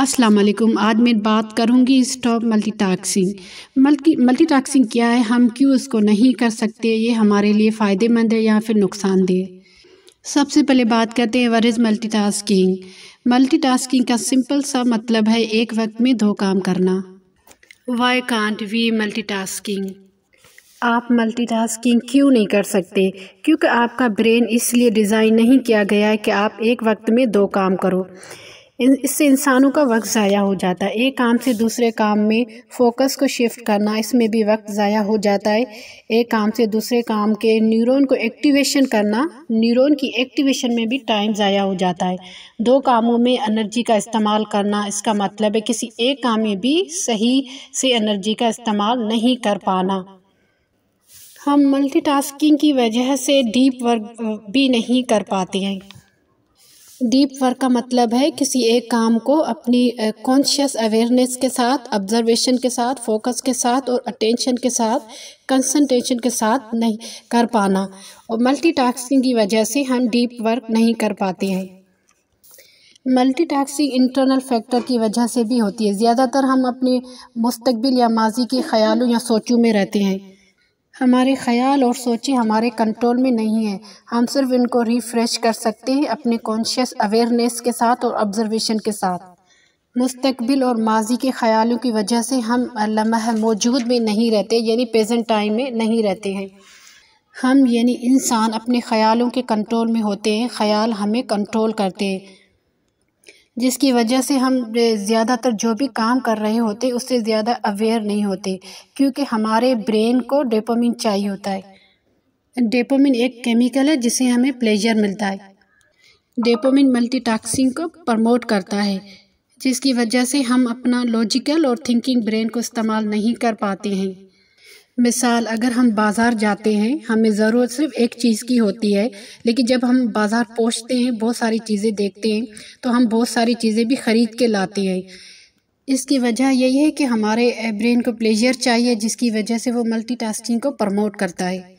अस्सलाम वालेकुम आज मैं बात करूंगी stop multitasking multi multitasking tasking क्या है हम क्यों उसको नहीं कर सकते ये हमारे लिए फ़ायदेमंद है या फिर नुकसानदेह सबसे पहले बात करते हैं मल्टी टास्किंग मल्टीटास्किंग मल्टीटास्किंग का सिंपल सा मतलब है एक वक्त में दो काम करना वाई कांट वी मल्टीटास्किंग आप मल्टीटास्किंग क्यों नहीं कर सकते क्योंकि आपका ब्रेन इसलिए डिज़ाइन नहीं किया गया है कि आप एक वक्त में दो काम करो इससे इंसानों का वक्त ज़ाया हो जाता है एक काम से दूसरे काम में फोकस को शिफ्ट करना इसमें भी वक्त ज़ाया हो जाता है एक काम से दूसरे काम के न्यूरॉन को एक्टिवेशन करना न्यूरॉन की एक्टिवेशन में भी टाइम ज़ाया हो जाता है दो कामों में एनर्जी का इस्तेमाल करना इसका मतलब है किसी एक काम में भी सही से एनर्जी का इस्तेमाल नहीं कर पाना हम मल्टीटास्किंग की वजह से डीप वर्क भी नहीं कर पाते हैं डीप वर्क का मतलब है किसी एक काम को अपनी कॉन्शियस अवेयरनेस के साथ ऑब्जर्वेशन के साथ फोकस के साथ और अटेंशन के साथ कंसंट्रेशन के साथ नहीं कर पाना और मल्टीटास्किंग की वजह से हम डीप वर्क नहीं कर पाते हैं मल्टीटास्किंग इंटरनल फैक्टर की वजह से भी होती है ज़्यादातर हम अपने मुस्तबिल या माजी के ख्यालों या सोचों में रहते हैं हमारे ख्याल और सोचे हमारे कंट्रोल में नहीं है हम सिर्फ इनको रिफ़्रेश कर सकते हैं अपने कॉन्शियस अवेयरनेस के साथ और ऑब्जर्वेशन के साथ मुस्तबिल और माजी के ख्यालों की वजह से हम लम्हा मौजूद में नहीं रहते यानी प्रेजेंट टाइम में नहीं रहते हैं हम यानी इंसान अपने ख्यालों के कंट्रोल में होते हैं ख्याल हमें कंट्रोल करते हैं जिसकी वजह से हम ज़्यादातर जो भी काम कर रहे होते उससे ज़्यादा अवेयर नहीं होते क्योंकि हमारे ब्रेन को डेपोमिन चाहिए होता है डेपोमिन एक केमिकल है जिससे हमें प्लेजर मिलता है डेपोमिन मल्टीटास्किंग को प्रमोट करता है जिसकी वजह से हम अपना लॉजिकल और थिंकिंग ब्रेन को इस्तेमाल नहीं कर पाते हैं मिसाल अगर हम बाज़ार जाते हैं हमें ज़रूरत सिर्फ एक चीज़ की होती है लेकिन जब हम बाज़ार पहुँचते हैं बहुत सारी चीज़ें देखते हैं तो हम बहुत सारी चीज़ें भी ख़रीद के लाते हैं इसकी वजह यही है कि हमारे ब्रेन को प्लेजर चाहिए जिसकी वजह से वो मल्टीटास्किंग को प्रमोट करता है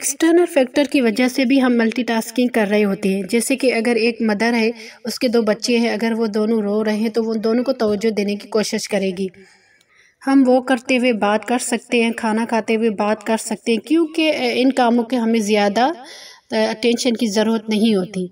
एक्सटर्नल फैक्टर की वजह से भी हम मल्टीटास्किंग कर रहे होते हैं जैसे कि अगर एक मदर है उसके दो बच्चे हैं अगर वो दोनों रो रहे हैं तो वो दोनों को तोज्जो देने की कोशिश करेगी हम वो करते हुए बात कर सकते हैं खाना खाते हुए बात कर सकते हैं क्योंकि इन कामों के हमें ज़्यादा अटेंशन की ज़रूरत नहीं होती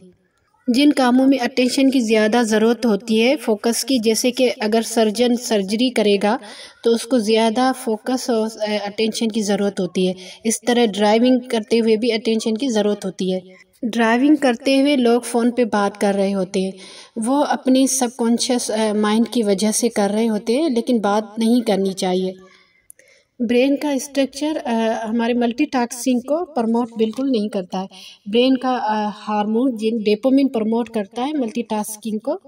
जिन कामों में अटेंशन की ज़्यादा ज़रूरत होती है फोकस की जैसे कि अगर सर्जन सर्जरी करेगा तो उसको ज़्यादा फोकस और अटेंशन की ज़रूरत होती है इस तरह ड्राइविंग करते हुए भी अटेंशन की ज़रूरत होती है ड्राइविंग करते हुए लोग फ़ोन पे बात कर रहे होते हैं वो अपनी सबकॉन्शियस माइंड की वजह से कर रहे होते हैं लेकिन बात नहीं करनी चाहिए ब्रेन का स्ट्रक्चर हमारे मल्टीटास्किंग को प्रमोट बिल्कुल नहीं करता है ब्रेन का हार्मोन जिन डेपोमिन प्रमोट करता है मल्टीटास्किंग को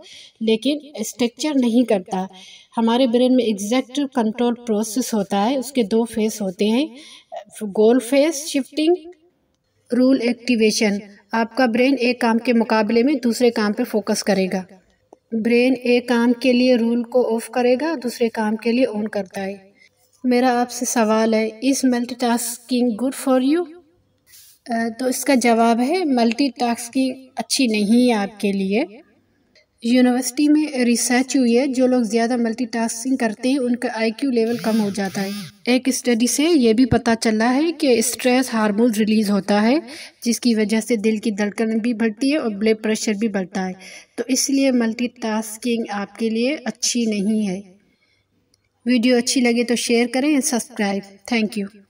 लेकिन स्ट्रक्चर नहीं करता हमारे ब्रेन में एग्जैक्ट कंट्रोल प्रोसेस होता है उसके दो फेस होते हैं goal phase shifting rule activation आपका ब्रेन एक काम के मुकाबले में दूसरे काम पर फोकस करेगा ब्रेन एक काम के लिए रूल को ऑफ करेगा दूसरे काम के लिए ऑन करता है मेरा आपसे सवाल है इस मल्टीटास्किंग गुड फॉर यू तो इसका जवाब है मल्टीटास्किंग अच्छी नहीं है आपके लिए यूनिवर्सिटी में रिसर्च हुई है जो लोग ज़्यादा मल्टीटास्किंग करते हैं उनका आईक्यू लेवल कम हो जाता है एक स्टडी से ये भी पता चला है कि स्ट्रेस हार्मोन रिलीज़ होता है जिसकी वजह से दिल की धड़कन भी बढ़ती है और ब्लड प्रेशर भी बढ़ता है तो इसलिए मल्टीटास्किंग आपके लिए अच्छी नहीं है वीडियो अच्छी लगे तो शेयर करें सब्सक्राइब थैंक यू